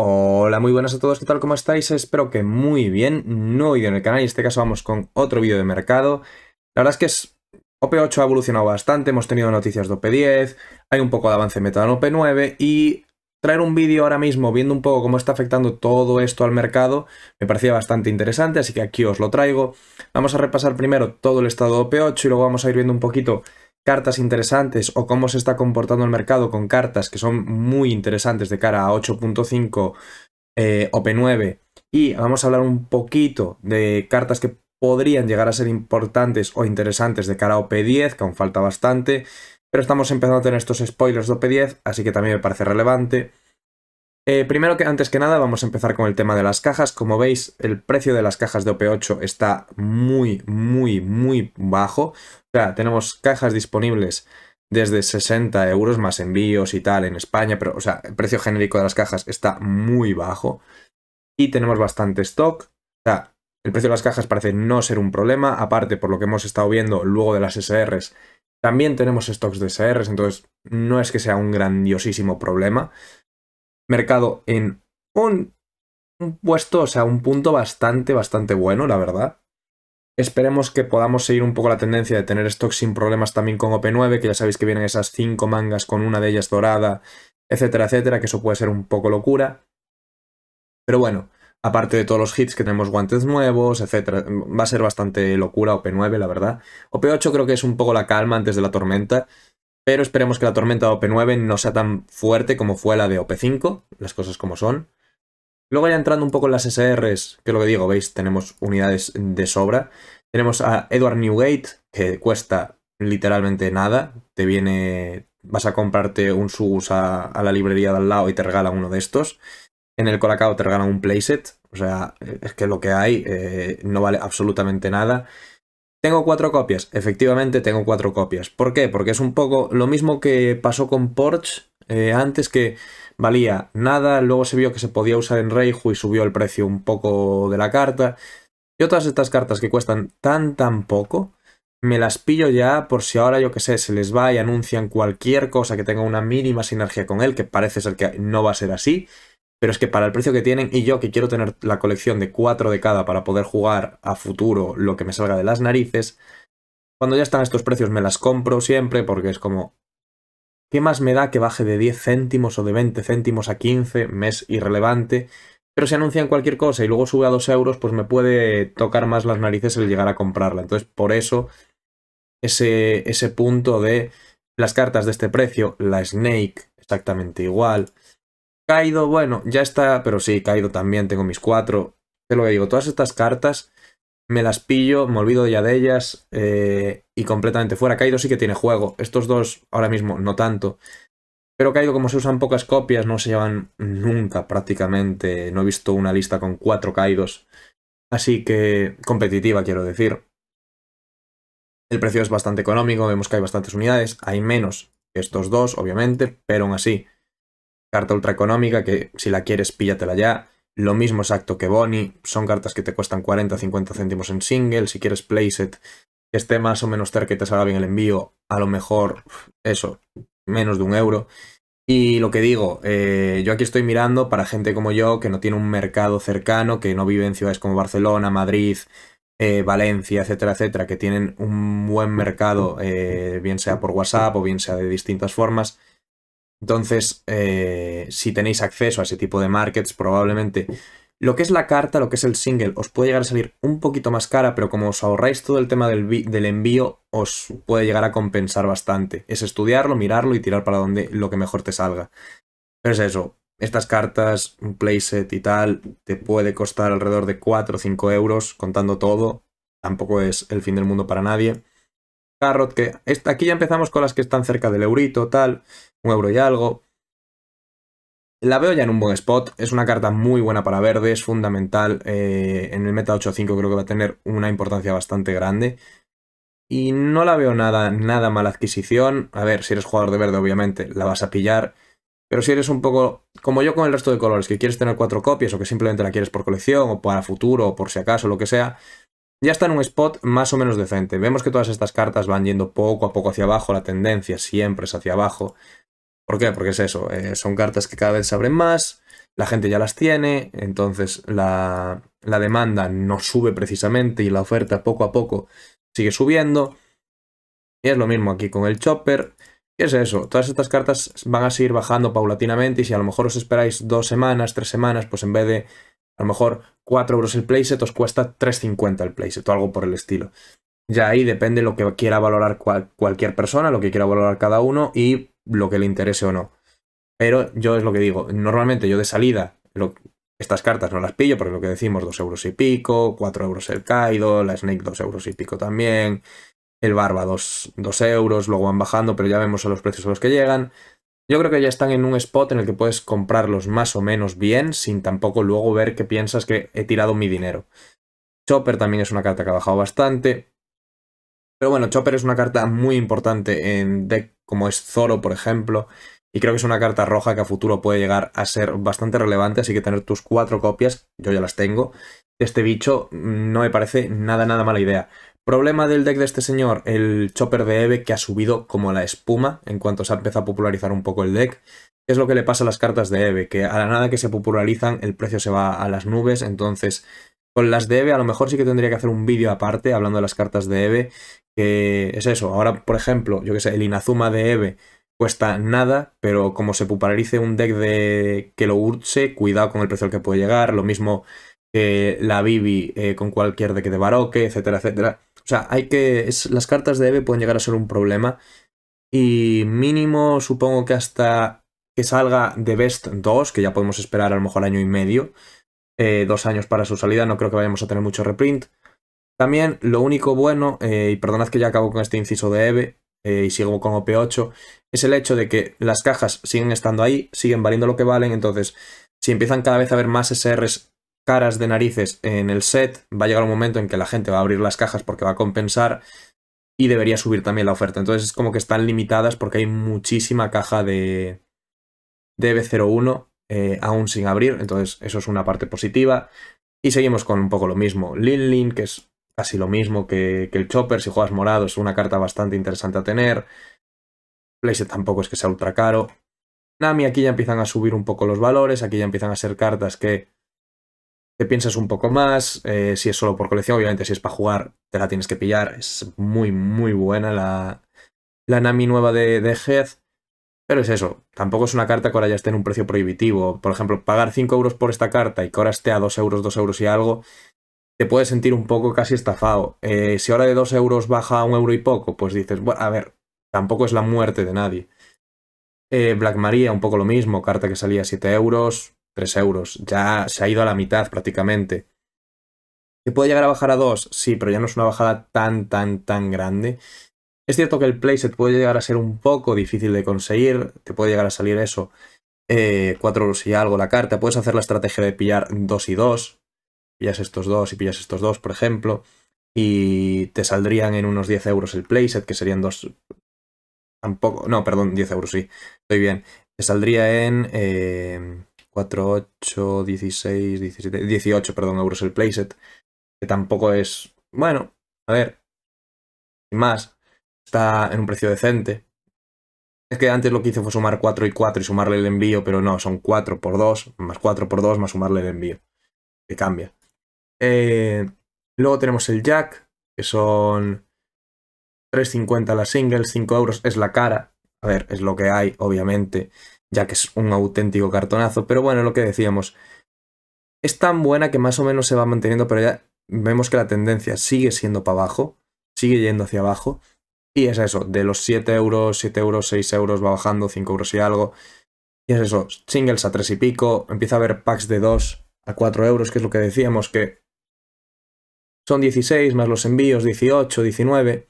Hola, muy buenas a todos, ¿qué tal? ¿Cómo estáis? Espero que muy bien. Nuevo vídeo en el canal y en este caso vamos con otro vídeo de mercado. La verdad es que es, OP8 ha evolucionado bastante, hemos tenido noticias de OP10, hay un poco de avance meta en OP9 y traer un vídeo ahora mismo viendo un poco cómo está afectando todo esto al mercado me parecía bastante interesante, así que aquí os lo traigo. Vamos a repasar primero todo el estado de OP8 y luego vamos a ir viendo un poquito cartas interesantes o cómo se está comportando el mercado con cartas que son muy interesantes de cara a 8.5 eh, OP9. Y vamos a hablar un poquito de cartas que podrían llegar a ser importantes o interesantes de cara a OP10, que aún falta bastante. Pero estamos empezando a tener estos spoilers de OP10, así que también me parece relevante. Eh, primero que antes que nada vamos a empezar con el tema de las cajas. Como veis, el precio de las cajas de OP8 está muy, muy, muy bajo. O sea, tenemos cajas disponibles desde 60 euros más envíos y tal en España, pero o sea, el precio genérico de las cajas está muy bajo. Y tenemos bastante stock. O sea, el precio de las cajas parece no ser un problema. Aparte, por lo que hemos estado viendo luego de las SRs, también tenemos stocks de SRs, entonces no es que sea un grandiosísimo problema mercado en un, puesto, o sea, un punto bastante, bastante bueno, la verdad. Esperemos que podamos seguir un poco la tendencia de tener stock sin problemas también con OP9, que ya sabéis que vienen esas cinco mangas con una de ellas dorada, etcétera, etcétera, que eso puede ser un poco locura. Pero bueno, aparte de todos los hits que tenemos guantes nuevos, etcétera, va a ser bastante locura OP9, la verdad. OP8 creo que es un poco la calma antes de la tormenta, pero esperemos que la tormenta OP9 no sea tan fuerte como fue la de OP5, las cosas como son. Luego ya entrando un poco en las SRs, que es lo que digo, veis, tenemos unidades de sobra. Tenemos a Edward Newgate, que cuesta literalmente nada. Te viene, vas a comprarte un Sugus a, la librería de al lado y te regala uno de estos. En el Colacao te regalan un playset, o sea, es que lo que hay eh, no vale absolutamente nada. Tengo cuatro copias, efectivamente tengo cuatro copias. ¿Por qué? Porque es un poco lo mismo que pasó con Porsche eh, antes que valía nada, luego se vio que se podía usar en Reiju y subió el precio un poco de la carta. Y todas estas cartas que cuestan tan tan poco, me las pillo ya por si ahora yo que sé, se les va y anuncian cualquier cosa que tenga una mínima sinergia con él, que parece ser que no va a ser así, pero es que para el precio que tienen y yo que quiero tener la colección de cuatro de cada para poder jugar a futuro lo que me salga de las narices, cuando ya están estos precios me las compro siempre porque es como... ¿Qué más me da que baje de 10 céntimos o de 20 céntimos a 15? mes irrelevante. Pero si anuncian cualquier cosa y luego sube a 2 euros, pues me puede tocar más las narices el llegar a comprarla. Entonces, por eso, ese, ese punto de las cartas de este precio, la Snake, exactamente igual. Kaido, bueno, ya está, pero sí, Kaido también, tengo mis cuatro. Es lo que digo, todas estas cartas me las pillo, me olvido ya de ellas eh, y completamente fuera. Kaido sí que tiene juego, estos dos ahora mismo no tanto. Pero Kaido, como se usan pocas copias, no se llevan nunca prácticamente. No he visto una lista con cuatro Kaidos. Así que competitiva, quiero decir. El precio es bastante económico, vemos que hay bastantes unidades. Hay menos que estos dos, obviamente, pero aún así carta económica que si la quieres píllatela ya. Lo mismo exacto que Bonnie, son cartas que te cuestan 40 50 céntimos en single, si quieres playset que esté más o menos cerca y te salga bien el envío, a lo mejor eso, menos de un euro. Y lo que digo, eh, yo aquí estoy mirando para gente como yo que no tiene un mercado cercano, que no vive en ciudades como Barcelona, Madrid, eh, Valencia, etcétera, etcétera, que tienen un buen mercado, eh, bien sea por WhatsApp o bien sea de distintas formas. Entonces, eh, si tenéis acceso a ese tipo de markets, probablemente lo que es la carta, lo que es el single, os puede llegar a salir un poquito más cara, pero como os ahorráis todo el tema del, del, envío, os puede llegar a compensar bastante. Es estudiarlo, mirarlo y tirar para donde lo que mejor te salga. Pero es eso, estas cartas, un playset y tal, te puede costar alrededor de 4 o 5 euros, contando todo. Tampoco es el fin del mundo para nadie. Carrot, que aquí ya empezamos con las que están cerca del eurito, tal, un euro y algo. La veo ya en un buen spot, es una carta muy buena para verde, es fundamental, eh, en el meta 8-5 creo que va a tener una importancia bastante grande. Y no la veo nada, nada mala adquisición, a ver, si eres jugador de verde obviamente la vas a pillar, pero si eres un poco como yo con el resto de colores, que quieres tener cuatro copias o que simplemente la quieres por colección o para futuro o por si acaso, lo que sea, ya está en un spot más o menos decente. Vemos que todas estas cartas van yendo poco a poco hacia abajo, la tendencia siempre es hacia abajo. ¿Por qué? Porque es eso, eh, son cartas que cada vez se abren más, la gente ya las tiene, entonces la, la demanda no sube precisamente y la oferta poco a poco sigue subiendo. Y es lo mismo aquí con el Chopper. ¿Qué es eso? Todas estas cartas van a seguir bajando paulatinamente y si a lo mejor os esperáis dos semanas, tres semanas, pues en vez de a lo mejor 4 euros el playset os cuesta 3,50 el playset o algo por el estilo. Ya ahí depende lo que quiera valorar cualquier persona, lo que quiera valorar cada uno y lo que le interese o no. Pero yo es lo que digo, normalmente yo de salida lo, estas cartas no las pillo porque lo que decimos, 2 euros y pico, 4 euros el Kaido, la Snake 2 euros y pico también, el Barba 2, euros, luego van bajando, pero ya vemos a los precios a los que llegan. Yo creo que ya están en un spot en el que puedes comprarlos más o menos bien, sin tampoco luego ver que piensas que he tirado mi dinero. Chopper también es una carta que ha bajado bastante. Pero bueno, Chopper es una carta muy importante en deck como es Zoro, por ejemplo. Y creo que es una carta roja que a futuro puede llegar a ser bastante relevante, así que tener tus cuatro copias, yo ya las tengo, de este bicho no me parece nada, nada mala idea. Problema del deck de este señor, el chopper de Eve que ha subido como la espuma en cuanto se ha empezado a popularizar un poco el deck. es lo que le pasa a las cartas de Eve? Que a la nada que se popularizan el precio se va a las nubes, entonces con las de Eve a lo mejor sí que tendría que hacer un vídeo aparte hablando de las cartas de Eve, que es eso. Ahora, por ejemplo, yo que sé, el Inazuma de Eve cuesta nada, pero como se popularice un deck de que lo urse, cuidado con el precio al que puede llegar, lo mismo que la Bibi eh, con cualquier deck de Baroque, etcétera, etcétera o sea, hay que. las cartas de Eve pueden llegar a ser un problema. Y mínimo, supongo que hasta que salga The Best 2, que ya podemos esperar a lo mejor año y medio, eh, dos años para su salida, no creo que vayamos a tener mucho reprint. También lo único bueno, eh, y perdonad que ya acabo con este inciso de EVE eh, y sigo con OP8, es el hecho de que las cajas siguen estando ahí, siguen valiendo lo que valen, entonces si empiezan cada vez a haber más SRs caras de narices en el set, va a llegar un momento en que la gente va a abrir las cajas porque va a compensar y debería subir también la oferta. Entonces es como que están limitadas porque hay muchísima caja de, de B01 eh, aún sin abrir, entonces eso es una parte positiva. Y seguimos con un poco lo mismo. Lin Lin, que es casi lo mismo que, el Chopper, si juegas morado es una carta bastante interesante a tener. Playset tampoco es que sea ultra caro. Nami, aquí ya empiezan a subir un poco los valores, aquí ya empiezan a ser cartas que te piensas un poco más. Eh, si es solo por colección, obviamente si es para jugar, te la tienes que pillar. Es muy, muy buena la, la Nami nueva de, de Pero es eso, tampoco es una carta que ahora ya esté en un precio prohibitivo. Por ejemplo, pagar 5 euros por esta carta y que ahora esté a 2 euros, 2 euros y algo, te puedes sentir un poco casi estafado. Eh, si ahora de 2 euros baja a 1 euro y poco, pues dices, bueno, a ver, tampoco es la muerte de nadie. Eh, Black Maria, un poco lo mismo, carta que salía a 7 euros, 3 euros. Ya se ha ido a la mitad prácticamente. ¿Te puede llegar a bajar a 2? Sí, pero ya no es una bajada tan, tan, tan grande. Es cierto que el playset puede llegar a ser un poco difícil de conseguir. Te puede llegar a salir eso. Eh, cuatro 4 euros y algo la carta. Puedes hacer la estrategia de pillar 2 y 2. Pillas estos dos y pillas estos dos, por ejemplo. Y te saldrían en unos 10 euros el playset, que serían dos. Tampoco. No, perdón, 10 euros, sí. Estoy bien. Te saldría en. Eh, 4, 8, 16, 17, 18, perdón, euros el playset, que tampoco es, bueno, a ver, sin más, está en un precio decente. Es que antes lo que hice fue sumar 4 y 4 y sumarle el envío, pero no, son 4 por 2, más 4 por 2, más sumarle el envío, que cambia. Eh, luego tenemos el jack, que son 3.50 la single, 5 euros es la cara, a ver, es lo que hay, obviamente ya que es un auténtico cartonazo. Pero bueno, lo que decíamos, es tan buena que más o menos se va manteniendo, pero ya vemos que la tendencia sigue siendo para abajo, sigue yendo hacia abajo. Y es eso, de los 7 euros, 7 euros, 6 euros va bajando, 5 euros y algo. Y es eso, singles a 3 y pico, empieza a haber packs de 2 a 4 euros, que es lo que decíamos, que son 16 más los envíos, 18, 19.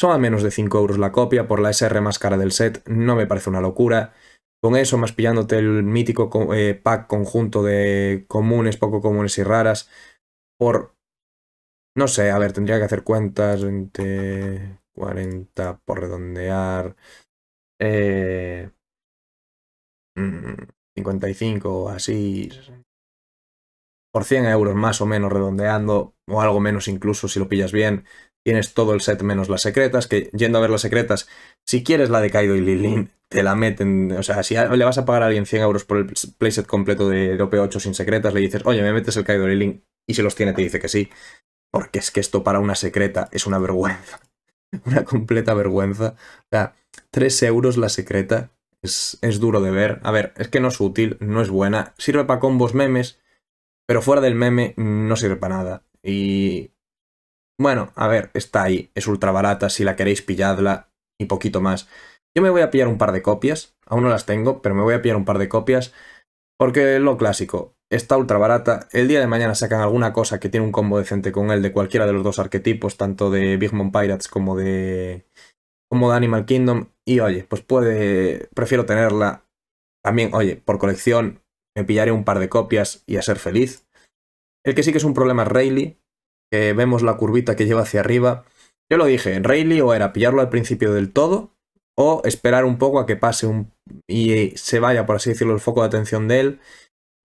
Son a menos de 5 euros la copia por la SR más cara del set, no me parece una locura con eso, más pillándote el mítico eh, pack conjunto de comunes, poco comunes y raras, por, no sé, a ver, tendría que hacer cuentas, 20, 40 por redondear, eh, 55 mm, o así, por 100 euros más o menos redondeando, o algo menos incluso si lo pillas bien, tienes todo el set menos las secretas, que yendo a ver las secretas, si quieres la de Kaido y Lilin, te la meten. O sea, si le vas a pagar a alguien 100 euros por el playset completo de, OP8 sin secretas, le dices, oye, me metes el Kaido Link y si los tiene te dice que sí. Porque es que esto para una secreta es una vergüenza. una completa vergüenza. O sea, 3 euros la secreta es, es duro de ver. A ver, es que no es útil, no es buena. Sirve para combos memes, pero fuera del meme mm, no sirve para nada. Y... Bueno, a ver, está ahí. Es ultra barata. Si la queréis, pilladla y poquito más. Yo me voy a pillar un par de copias, aún no las tengo, pero me voy a pillar un par de copias, porque lo clásico, está ultra barata, el día de mañana sacan alguna cosa que tiene un combo decente con él de cualquiera de los dos arquetipos, tanto de Big Mom Pirates como de, como de Animal Kingdom, y oye, pues puede, prefiero tenerla también, oye, por colección me pillaré un par de copias y a ser feliz. El que sí que es un problema es Rayleigh, que vemos la curvita que lleva hacia arriba. Yo lo dije, Rayleigh o era pillarlo al principio del todo, o esperar un poco a que pase un, y se vaya, por así decirlo, el foco de atención de él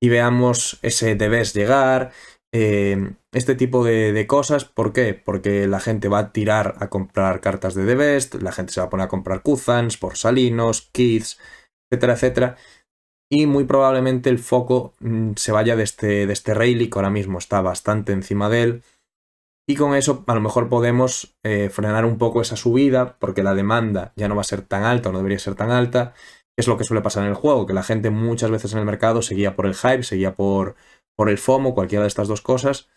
y veamos ese debes llegar, eh, este tipo de, cosas. ¿Por qué? Porque la gente va a tirar a comprar cartas de The la gente se va a poner a comprar Kuzans, Salinos, Kids, etcétera, etcétera. Y muy probablemente el foco mm, se vaya de este, de este Rayleigh, que ahora mismo está bastante encima de él. Y con eso a lo mejor podemos eh, frenar un poco esa subida porque la demanda ya no va a ser tan alta o no debería ser tan alta. Es lo que suele pasar en el juego, que la gente muchas veces en el mercado seguía por el hype, seguía por, por el FOMO, cualquiera de estas dos cosas.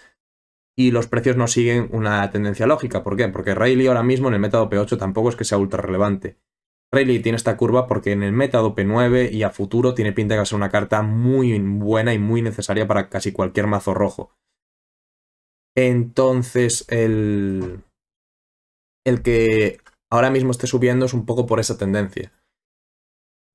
Y los precios no siguen una tendencia lógica. ¿Por qué? Porque Rayleigh ahora mismo en el método P8 tampoco es que sea ultra relevante. Rayleigh tiene esta curva porque en el método P9 y a futuro tiene pinta de que va a ser una carta muy buena y muy necesaria para casi cualquier mazo rojo. Entonces, el, el que ahora mismo esté subiendo es un poco por esa tendencia.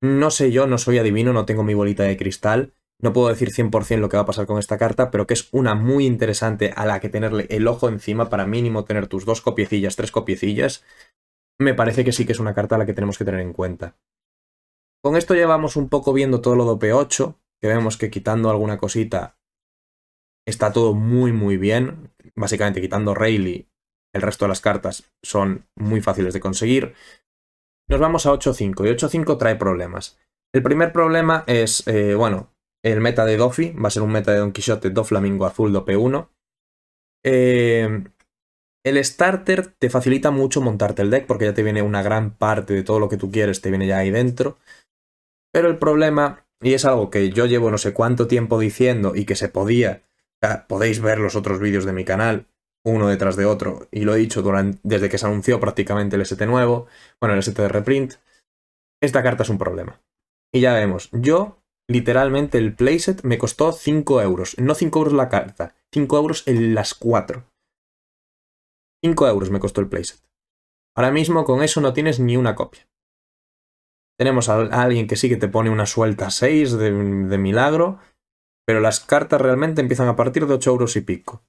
No sé yo, no soy adivino, no tengo mi bolita de cristal. No puedo decir 100% lo que va a pasar con esta carta, pero que es una muy interesante a la que tenerle el ojo encima para mínimo tener tus dos copiecillas, tres copiecillas. Me parece que sí que es una carta a la que tenemos que tener en cuenta. Con esto ya vamos un poco viendo todo lo de P8, que vemos que quitando alguna cosita está todo muy muy bien básicamente quitando Rayleigh, el resto de las cartas son muy fáciles de conseguir. Nos vamos a 8-5 y 8-5 trae problemas. El primer problema es, eh, bueno, el meta de Doffy, va a ser un meta de Don Quixote, Do Flamingo Azul, Do P1. Eh, el starter te facilita mucho montarte el deck porque ya te viene una gran parte de todo lo que tú quieres, te viene ya ahí dentro. Pero el problema, y es algo que yo llevo no sé cuánto tiempo diciendo y que se podía Ah, podéis ver los otros vídeos de mi canal, uno detrás de otro, y lo he dicho desde que se anunció prácticamente el ST nuevo, bueno, el ST de reprint. Esta carta es un problema. Y ya vemos, yo literalmente el playset me costó 5 euros. No 5 euros la carta, 5 euros en las 4. 5 euros me costó el playset. Ahora mismo con eso no tienes ni una copia. Tenemos a alguien que sí que te pone una suelta 6 de milagro, pero las cartas realmente empiezan a partir de 8 euros y pico.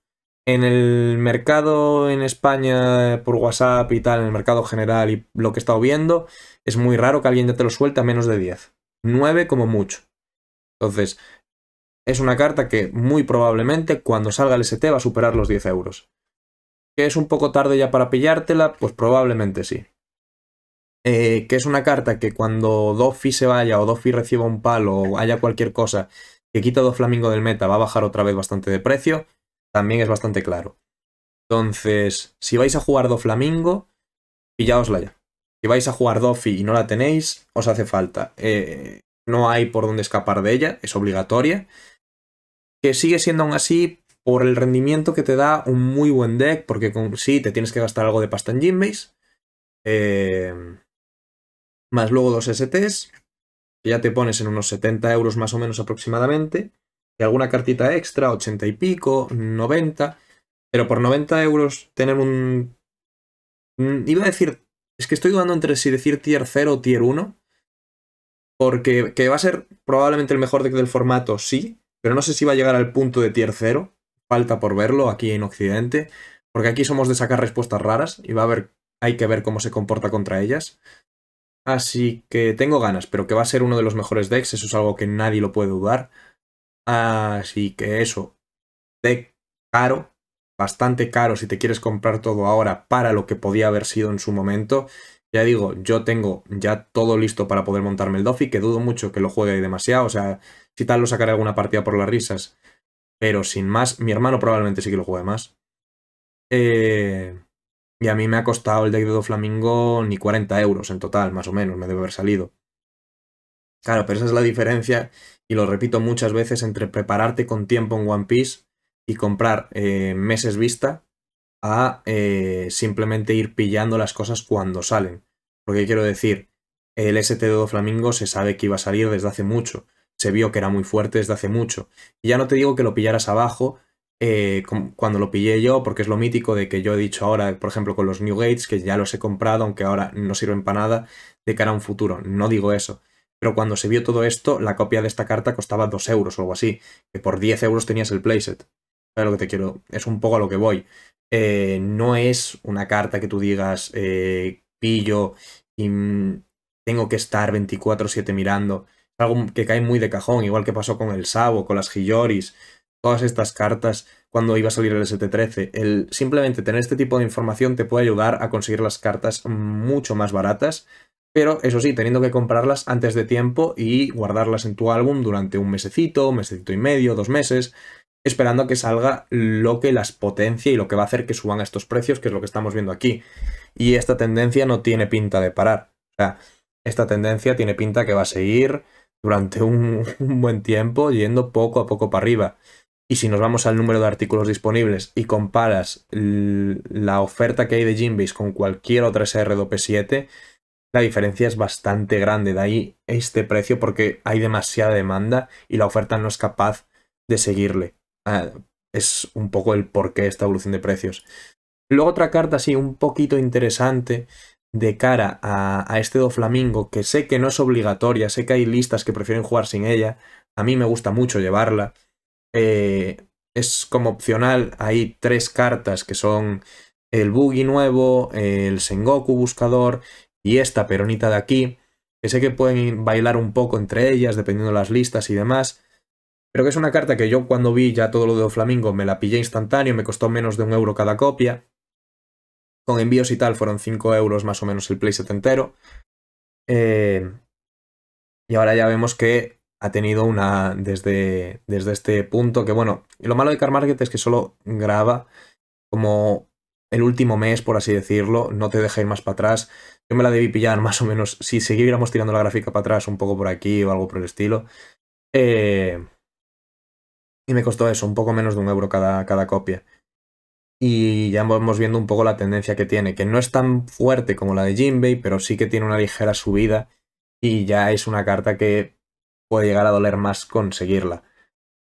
En el mercado en España, eh, por WhatsApp y tal, en el mercado general y lo que he estado viendo, es muy raro que alguien ya te lo suelte a menos de 10. 9 como mucho. Entonces, es una carta que muy probablemente cuando salga el ST va a superar los 10 euros. ¿Que es un poco tarde ya para pillártela? Pues probablemente sí. Eh, que es una carta que cuando Doffy se vaya o Doffy reciba un palo o haya cualquier cosa que quitado Flamingo del meta va a bajar otra vez bastante de precio, también es bastante claro. Entonces, si vais a jugar Doflamingo, pillaosla ya. Si vais a jugar Dofi y no la tenéis, os hace falta. Eh, no hay por dónde escapar de ella, es obligatoria. Que sigue siendo aún así, por el rendimiento que te da, un muy buen deck, porque con, sí, te tienes que gastar algo de pasta en Gym eh, más luego dos STs, que ya te pones en unos 70 euros más o menos aproximadamente, y alguna cartita extra, 80 y pico, 90, pero por 90 euros tener un... Iba a decir, es que estoy dudando entre si decir tier 0 o tier 1, porque que va a ser probablemente el mejor deck del formato, sí, pero no sé si va a llegar al punto de tier 0, falta por verlo aquí en Occidente, porque aquí somos de sacar respuestas raras y va a haber, hay que ver cómo se comporta contra ellas. Así que tengo ganas, pero que va a ser uno de los mejores decks, eso es algo que nadie lo puede dudar. Así que eso, deck caro, bastante caro si te quieres comprar todo ahora para lo que podía haber sido en su momento. Ya digo, yo tengo ya todo listo para poder montarme el Doffy, que dudo mucho que lo juegue demasiado, o sea, si tal lo sacaré alguna partida por las risas. Pero sin más, mi hermano probablemente sí que lo juegue más. Eh, y a mí me ha costado el deck de Flamingo ni 40 euros en total, más o menos, me debe haber salido. Claro, pero esa es la diferencia, y lo repito muchas veces, entre prepararte con tiempo en One Piece y comprar eh, meses vista a eh, simplemente ir pillando las cosas cuando salen. Porque quiero decir, el ST de Flamingo se sabe que iba a salir desde hace mucho, se vio que era muy fuerte desde hace mucho. Y ya no te digo que lo pillaras abajo, eh, cuando lo pillé yo, porque es lo mítico de que yo he dicho ahora, por ejemplo, con los New Gates, que ya los he comprado, aunque ahora no sirven para nada, de cara a un futuro. No digo eso. Pero cuando se vio todo esto, la copia de esta carta costaba 2 euros o algo así, que por 10 euros tenías el playset. lo que te quiero? Es un poco a lo que voy. Eh, no es una carta que tú digas, eh, pillo y mm, tengo que estar 24-7 mirando. Es algo que cae muy de cajón, igual que pasó con el Sabo, con las Hilloris todas estas cartas cuando iba a salir el ST13. El simplemente tener este tipo de información te puede ayudar a conseguir las cartas mucho más baratas, pero eso sí, teniendo que comprarlas antes de tiempo y guardarlas en tu álbum durante un mesecito, un mesecito y medio, dos meses, esperando que salga lo que las potencia y lo que va a hacer que suban a estos precios, que es lo que estamos viendo aquí. Y esta tendencia no tiene pinta de parar. O sea, esta tendencia tiene pinta que va a seguir durante un buen tiempo yendo poco a poco para arriba. Y si nos vamos al número de artículos disponibles y comparas la oferta que hay de Jinbase con cualquier otra SR2P7, la diferencia es bastante grande. De ahí este precio porque hay demasiada demanda y la oferta no es capaz de seguirle. Ah, es un poco el porqué esta evolución de precios. Luego otra carta así un poquito interesante de cara a, a este Do Flamingo, que sé que no es obligatoria, sé que hay listas que prefieren jugar sin ella, a mí me gusta mucho llevarla, eh, es como opcional. Hay tres cartas que son el Buggy nuevo, el Sengoku buscador y esta peronita de aquí, que sé que pueden bailar un poco entre ellas dependiendo de las listas y demás, pero que es una carta que yo cuando vi ya todo lo de Flamingo me la pillé instantáneo, me costó menos de un euro cada copia, con envíos y tal fueron 5 euros más o menos el playset entero, eh, y ahora ya vemos que ha tenido una desde, desde este punto que bueno, lo malo de Car es que solo graba como el último mes, por así decirlo, no te deja ir más para atrás. Yo me la debí pillar más o menos, si seguiéramos tirando la gráfica para atrás un poco por aquí o algo por el estilo. Eh, y me costó eso, un poco menos de un euro cada, cada copia. Y ya vamos viendo un poco la tendencia que tiene, que no es tan fuerte como la de Jinbei, pero sí que tiene una ligera subida. Y ya es una carta que puede llegar a doler más conseguirla.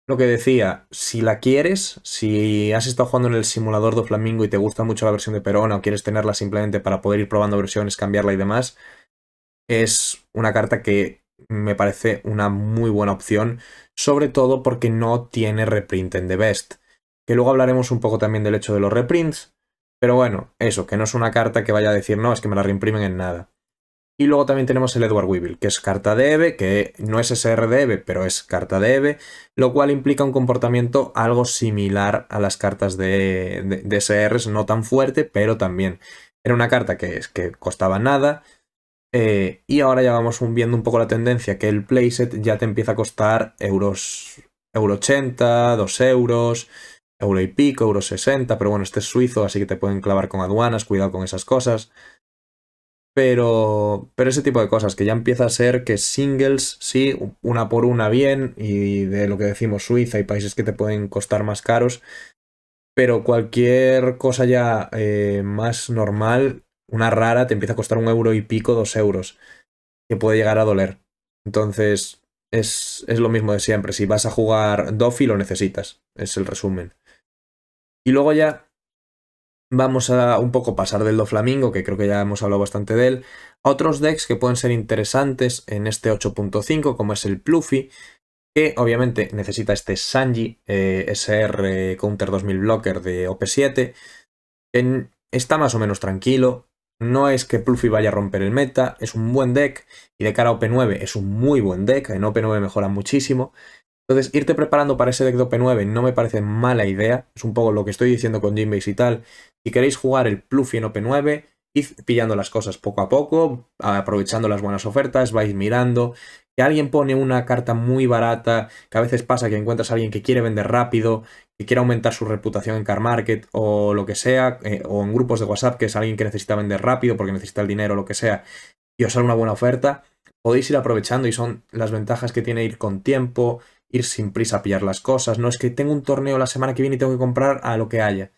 Lo que decía, si la quieres, si has estado jugando en el simulador de Flamingo y te gusta mucho la versión de Perona o quieres tenerla simplemente para poder ir probando versiones, cambiarla y demás, es una carta que me parece una muy buena opción, sobre todo porque no tiene reprint en The Best. Que luego hablaremos un poco también del hecho de los reprints, pero bueno, eso, que no es una carta que vaya a decir no, es que me la reimprimen en nada. Y luego también tenemos el Edward Weevil, que es carta de EVE, que no es EVE, pero es carta de EVE, lo cual implica un comportamiento algo similar a las cartas de, de, no tan fuerte, pero también. Era una carta que, que costaba nada, eh, y ahora ya vamos viendo un poco la tendencia, que el playset ya te empieza a costar euros, euro 80, 2 euros, euro y pico, euro 60, pero bueno, este es suizo, así que te pueden clavar con aduanas, cuidado con esas cosas. Pero, pero ese tipo de cosas, que ya empieza a ser que singles, sí, una por una bien, y de lo que decimos Suiza hay países que te pueden costar más caros, pero cualquier cosa ya eh, más normal, una rara, te empieza a costar un euro y pico, dos euros, que puede llegar a doler. Entonces, es, es lo mismo de siempre, si vas a jugar Dofi lo necesitas, es el resumen. Y luego ya Vamos a un poco pasar del Do Flamingo, que creo que ya hemos hablado bastante de él, a otros decks que pueden ser interesantes en este 8.5, como es el Pluffy, que obviamente necesita este Sanji eh, ese SR Counter 2000 Blocker de OP7. En, está más o menos tranquilo, no es que Pluffy vaya a romper el meta, es un buen deck y de cara a OP9 es un muy buen deck, en OP9 mejora muchísimo. Entonces, irte preparando para ese deck de OP9 no me parece mala idea, es un poco lo que estoy diciendo con Jinbase y tal. Si queréis jugar el Pluffy en OP9, id pillando las cosas poco a poco, aprovechando las buenas ofertas, vais mirando. Que alguien pone una carta muy barata, que a veces pasa que encuentras a alguien que quiere vender rápido, que quiere aumentar su reputación en Car Market o lo que sea, eh, o en grupos de WhatsApp, que es alguien que necesita vender rápido porque necesita el dinero o lo que sea, y os sale una buena oferta, podéis ir aprovechando y son las ventajas que tiene ir con tiempo, ir sin prisa a pillar las cosas. No es que tengo un torneo la semana que viene y tengo que comprar a lo que haya.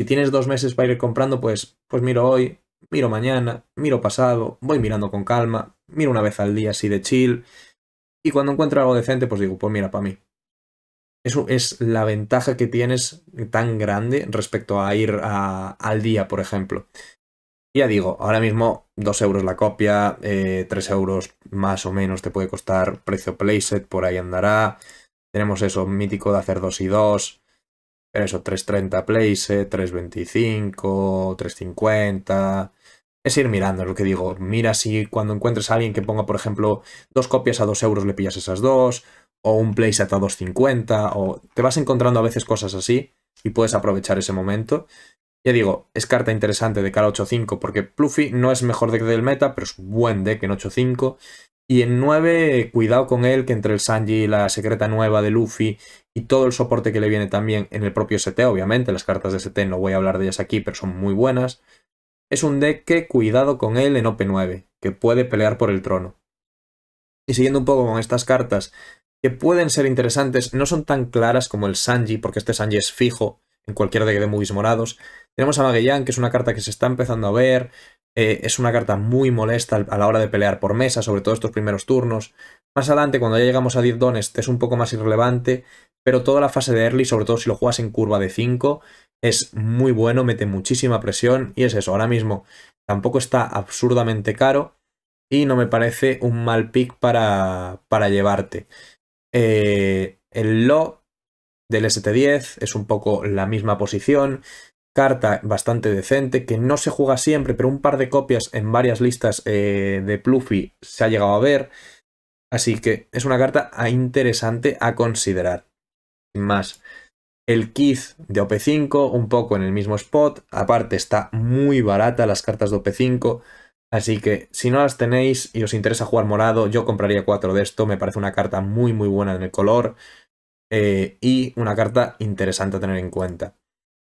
Si tienes dos meses para ir comprando, pues, pues miro hoy, miro mañana, miro pasado, voy mirando con calma, miro una vez al día así de chill. Y cuando encuentro algo decente, pues digo, pues mira, para mí. Eso es la ventaja que tienes tan grande respecto a ir al día, por ejemplo. Ya digo, ahora mismo 2 euros la copia, eh, tres 3 euros más o menos te puede costar precio playset, por ahí andará. Tenemos eso mítico de hacer 2 y 2 eso, 330 plays, 325, eh, 350. Es ir mirando, es lo que digo. Mira si cuando encuentres a alguien que ponga, por ejemplo, dos copias a 2 euros le pillas esas dos, o un playset a 2.50, o te vas encontrando a veces cosas así y puedes aprovechar ese momento. Ya digo, es carta interesante de cara a 8.5 porque Pluffy no es mejor deck del meta, pero es buen deck en 8.5 y en 9, cuidado con él, que entre el Sanji, la secreta nueva de Luffy y todo el soporte que le viene también en el propio ST, obviamente, las cartas de ST no voy a hablar de ellas aquí, pero son muy buenas. Es un deck que cuidado con él en OP9, que puede pelear por el trono. Y siguiendo un poco con estas cartas, que pueden ser interesantes, no son tan claras como el Sanji, porque este Sanji es fijo, en cualquiera de que de Movies morados. Tenemos a Magellan, que es una carta que se está empezando a ver. Eh, es una carta muy molesta a la hora de pelear por mesa, sobre todo estos primeros turnos. Más adelante, cuando ya llegamos a 10 dones, este es un poco más irrelevante, pero toda la fase de early, sobre todo si lo juegas en curva de 5, es muy bueno, mete muchísima presión y es eso. Ahora mismo tampoco está absurdamente caro y no me parece un mal pick para, para llevarte. Eh, el Lo del ST10, es un poco la misma posición, carta bastante decente, que no se juega siempre, pero un par de copias en varias listas eh, de Pluffy se ha llegado a ver, así que es una carta ah, interesante a considerar. Sin más, el Keith de OP5, un poco en el mismo spot, aparte está muy barata las cartas de OP5, Así que si no las tenéis y os interesa jugar morado, yo compraría cuatro de esto, me parece una carta muy muy buena en el color. Eh, y una carta interesante a tener en cuenta.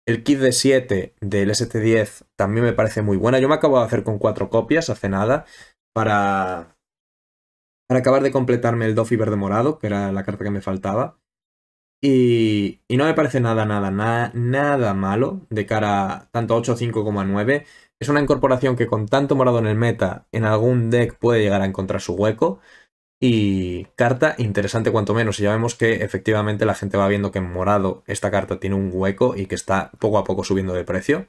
El kit de 7 del ST10 también me parece muy buena. Yo me acabo de hacer con cuatro copias hace nada para, para acabar de completarme el Doffy verde morado, que era la carta que me faltaba. Y, no me parece nada, nada, nada, malo de cara tanto a 8, 5 como a 9. Es una incorporación que con tanto morado en el meta en algún deck puede llegar a encontrar su hueco. Y carta interesante cuanto menos. Y ya vemos que efectivamente la gente va viendo que en morado esta carta tiene un hueco y que está poco a poco subiendo de precio.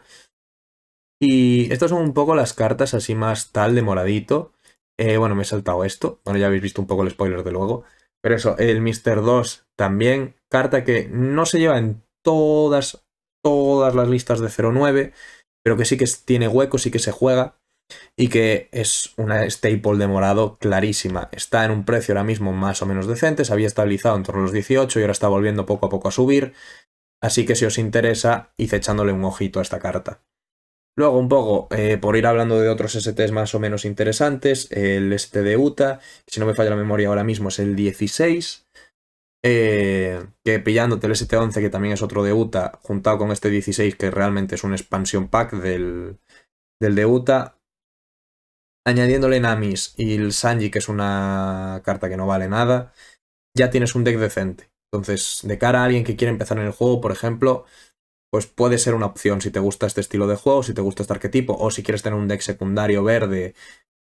Y estas son un poco las cartas así más tal de moradito. Eh, bueno, me he saltado esto. Bueno, ya habéis visto un poco el spoiler de luego. Pero eso, el Mr. 2 también. Carta que no se lleva en todas, todas las listas de 09. Pero que sí que tiene hueco, sí que se juega y que es una staple de morado clarísima. Está en un precio ahora mismo más o menos decente, se había estabilizado en torno a los 18 y ahora está volviendo poco a poco a subir, así que si os interesa, hice echándole un ojito a esta carta. Luego un poco, eh, por ir hablando de otros STs más o menos interesantes, el ST de UTA, si no me falla la memoria ahora mismo es el 16, eh, que pillándote el ST11 que también es otro de UTA, juntado con este 16 que realmente es un expansion pack del, del de UTA, añadiéndole Namis y el Sanji, que es una carta que no vale nada, ya tienes un deck decente. Entonces, de cara a alguien que quiere empezar en el juego, por ejemplo, pues puede ser una opción si te gusta este estilo de juego, si te gusta este arquetipo, o si quieres tener un deck secundario verde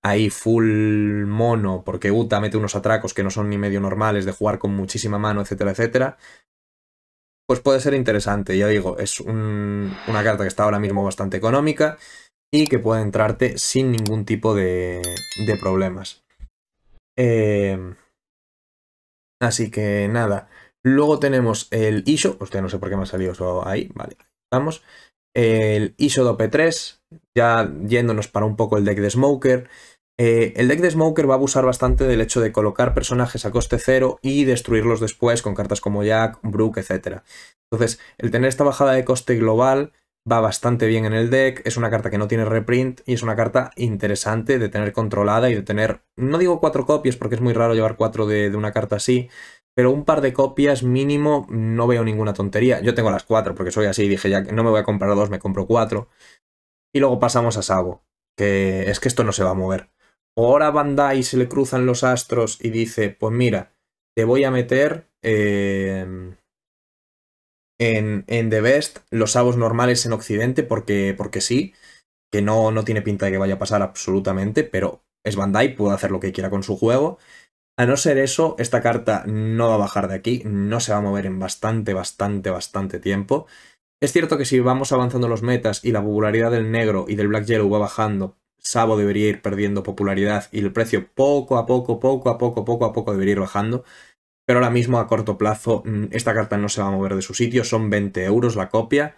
ahí full mono, porque Uta mete unos atracos que no son ni medio normales de jugar con muchísima mano, etcétera, etcétera. Pues puede ser interesante, ya digo, es una carta que está ahora mismo bastante económica y que pueda entrarte sin ningún tipo de, problemas. Eh, así que nada. Luego tenemos el ISO. Hostia, no sé por qué me ha salido eso ahí. Vale, vamos. El ISO p 3 ya yéndonos para un poco el deck de Smoker. Eh, el deck de Smoker va a abusar bastante del hecho de colocar personajes a coste cero y destruirlos después con cartas como Jack, Brook, etc. Entonces, el tener esta bajada de coste global va bastante bien en el deck, es una carta que no tiene reprint y es una carta interesante de tener controlada y de tener, no digo cuatro copias porque es muy raro llevar cuatro de, una carta así, pero un par de copias mínimo no veo ninguna tontería. Yo tengo las cuatro porque soy así y dije ya que no me voy a comprar dos, me compro cuatro. Y luego pasamos a Sabo, que es que esto no se va a mover. ahora Bandai se le cruzan los astros y dice, pues mira, te voy a meter... Eh, en, The Best, los Sabos normales en Occidente, porque, porque sí, que no, no tiene pinta de que vaya a pasar absolutamente, pero es Bandai, puede hacer lo que quiera con su juego. A no ser eso, esta carta no va a bajar de aquí, no se va a mover en bastante, bastante, bastante tiempo. Es cierto que si vamos avanzando los metas y la popularidad del negro y del Black Yellow va bajando, Sabo debería ir perdiendo popularidad y el precio poco a poco, poco a poco, poco a poco debería ir bajando pero ahora mismo a corto plazo mm, esta carta no se va a mover de su sitio, son 20 euros la copia.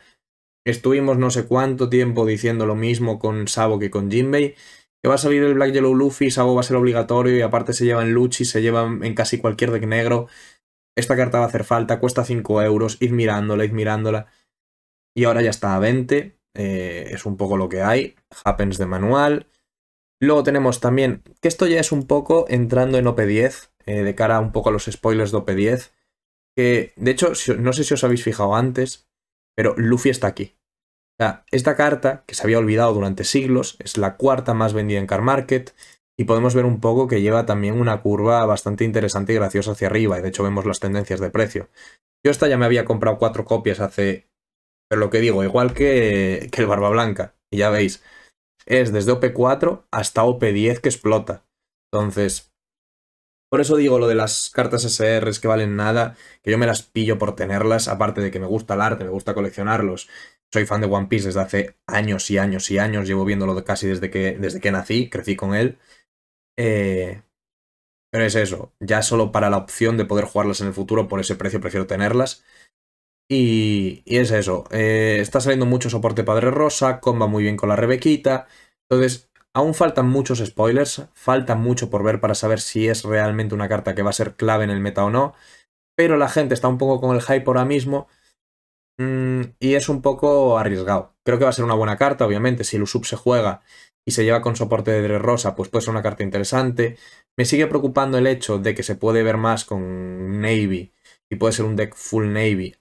Estuvimos no sé cuánto tiempo diciendo lo mismo con Sabo que con Jinbei, que va a salir el Black Yellow Luffy, Sabo va a ser obligatorio y aparte se lleva en Luchi, se lleva en casi cualquier deck negro. Esta carta va a hacer falta, cuesta 5 euros, id mirándola, id mirándola. Y ahora ya está a 20, eh, es un poco lo que hay, happens de manual. Luego tenemos también, que esto ya es un poco entrando en OP10, eh, de cara un poco a los spoilers de OP10. Que, de hecho, no sé si os habéis fijado antes, pero Luffy está aquí. esta carta, que se había olvidado durante siglos, es la cuarta más vendida en Car Market. Y podemos ver un poco que lleva también una curva bastante interesante y graciosa hacia arriba. Y de hecho vemos las tendencias de precio. Yo esta ya me había comprado cuatro copias hace... Pero lo que digo, igual que, que el Barba Blanca. Y ya veis, es desde OP4 hasta OP10 que explota. Entonces, por eso digo lo de las cartas SRs que valen nada, que yo me las pillo por tenerlas, aparte de que me gusta el arte, me gusta coleccionarlos. Soy fan de One Piece desde hace años y años y años, llevo viéndolo casi desde que, desde que nací, crecí con él. Eh, pero es eso, ya solo para la opción de poder jugarlas en el futuro, por ese precio prefiero tenerlas. Y, es eso, eh, está saliendo mucho soporte Padre Rosa, comba muy bien con la Rebequita. Entonces, Aún faltan muchos spoilers, falta mucho por ver para saber si es realmente una carta que va a ser clave en el meta o no, pero la gente está un poco con el hype ahora mismo mm, y es un poco arriesgado. Creo que va a ser una buena carta, obviamente, si el Usup se juega y se lleva con soporte de rosa, pues puede ser una carta interesante. Me sigue preocupando el hecho de que se puede ver más con Navy y puede ser un deck full Navy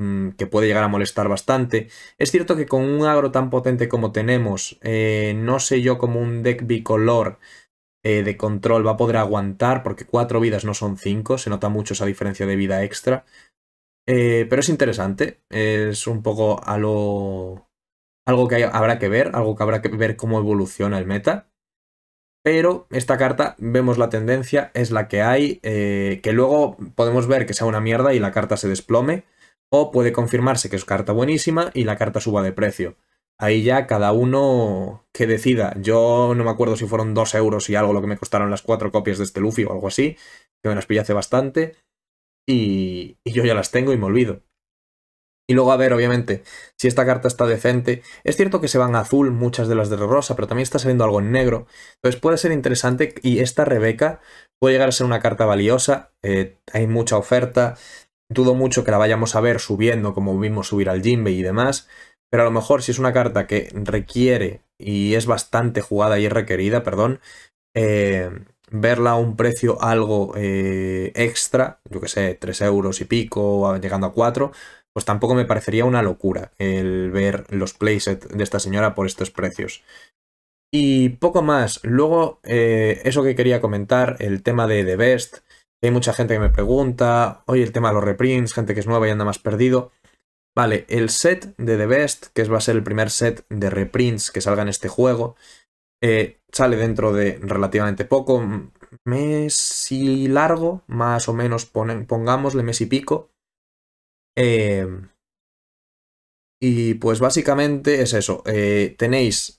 Mm, que puede llegar a molestar bastante. Es cierto que con un agro tan potente como tenemos, eh, no sé yo como un deck bicolor eh, de control va a poder aguantar, porque cuatro vidas no son cinco, se nota mucho esa diferencia de vida extra. Eh, pero es interesante, es un poco algo que habrá que ver, algo que habrá que ver cómo evoluciona el meta. Pero esta carta, vemos la tendencia, es la que hay, que luego podemos ver que sea una mierda y la carta se desplome o puede confirmarse que es carta buenísima y la carta suba de precio. Ahí ya cada uno que decida. Yo no me acuerdo si fueron 2 euros y algo lo que me costaron las cuatro copias de este Luffy o algo así, que me las pillé hace bastante. Y, yo ya las tengo y me olvido. Y luego a ver, obviamente, si esta carta está decente. Es cierto que se van azul muchas de las de rosa, pero también está saliendo algo en negro. Entonces puede ser interesante y esta Rebeca puede llegar a ser una carta valiosa. Eh, hay mucha oferta dudo mucho que la vayamos a ver subiendo como vimos subir al Jinbei y demás, pero a lo mejor si es una carta que requiere y es bastante jugada y requerida, perdón, eh, verla a un precio algo eh, extra, yo que sé, 3 euros y pico, llegando a 4, pues tampoco me parecería una locura el ver los playsets de esta señora por estos precios. Y poco más. Luego, eh, eso que quería comentar, el tema de The Best. Hay mucha gente que me pregunta, oye, el tema de los reprints, gente que es nueva y anda más perdido. Vale, el set de The Best, que va a ser el primer set de reprints que salga en este juego, eh, sale dentro de relativamente poco, mes y largo, más o menos pongámosle mes y pico. Eh, y pues básicamente es eso, eh, tenéis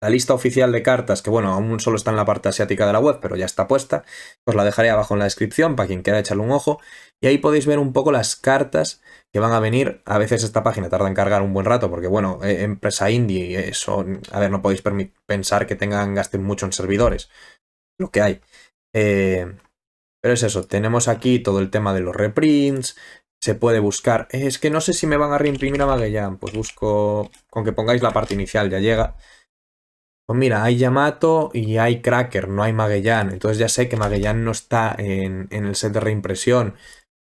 la lista oficial de cartas, que bueno, aún solo está en la parte asiática de la web, pero ya está puesta, os la dejaré abajo en la descripción para quien quiera echarle un ojo. Y ahí podéis ver un poco las cartas que van a venir. A veces esta página tarda en cargar un buen rato, porque bueno, eh, empresa indie, eso, eh, a ver, no podéis pensar que tengan, gasten mucho en servidores, lo que hay. Eh, pero es eso, tenemos aquí todo el tema de los reprints, se puede buscar. Es que no sé si me van a reimprimir a Magellan, pues busco, con que pongáis la parte inicial ya llega. Pues mira, hay Yamato y hay Cracker, no hay Magellan. Entonces ya sé que Magellan no está en, el set de reimpresión.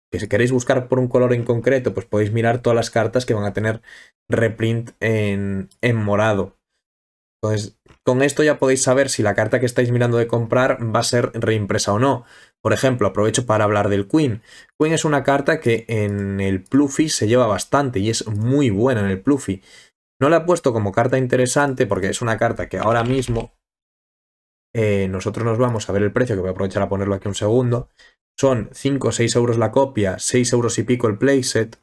Que si queréis buscar por un color en concreto, pues podéis mirar todas las cartas que van a tener reprint en, en morado. Entonces, con esto ya podéis saber si la carta que estáis mirando de comprar va a ser reimpresa o no. Por ejemplo, aprovecho para hablar del Queen. Queen es una carta que en el Pluffy se lleva bastante y es muy buena en el Pluffy. No la he puesto como carta interesante porque es una carta que ahora mismo eh, nosotros nos vamos a ver el precio, que voy a aprovechar a ponerlo aquí un segundo. Son 5 o 6 euros la copia, 6 euros y pico el playset.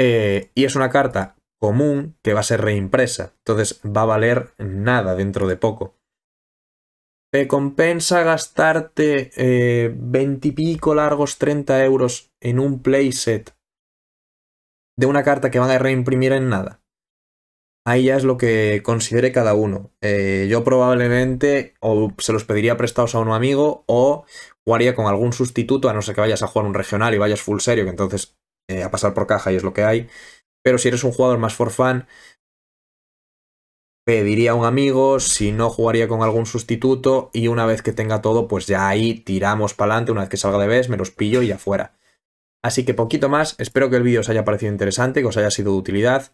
Eh, y es una carta común que va a ser reimpresa. Entonces va a valer nada dentro de poco. ¿Te compensa gastarte eh, 20 y pico largos 30 euros en un playset de una carta que van a reimprimir en nada? ahí ya es lo que considere cada uno. Eh, yo probablemente o se los pediría prestados a un amigo o jugaría con algún sustituto, a no ser que vayas a jugar un regional y vayas full serio, que entonces eh, a pasar por caja y es lo que hay. Pero si eres un jugador más for fan, pediría a un amigo, si no jugaría con algún sustituto y una vez que tenga todo, pues ya ahí tiramos para adelante, una vez que salga de vez, me los pillo y afuera. Así que poquito más, espero que el vídeo os haya parecido interesante, que os haya sido de utilidad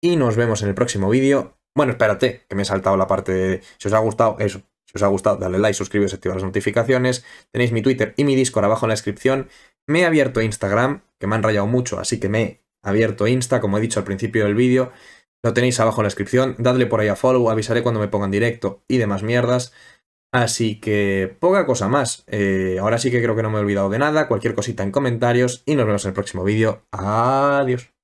y nos vemos en el próximo vídeo. Bueno, espérate, que me he saltado la parte de... Si os ha gustado, eso. Si os ha gustado, dale like, suscribiros, activa las notificaciones. Tenéis mi Twitter y mi Discord abajo en la descripción. Me he abierto Instagram, que me han rayado mucho, así que me he abierto Insta, como he dicho al principio del vídeo. Lo tenéis abajo en la descripción. Dadle por ahí a follow, avisaré cuando me pongan directo y demás mierdas. Así que poca cosa más. Eh, ahora sí que creo que no me he olvidado de nada. Cualquier cosita en comentarios y nos vemos en el próximo vídeo. Adiós.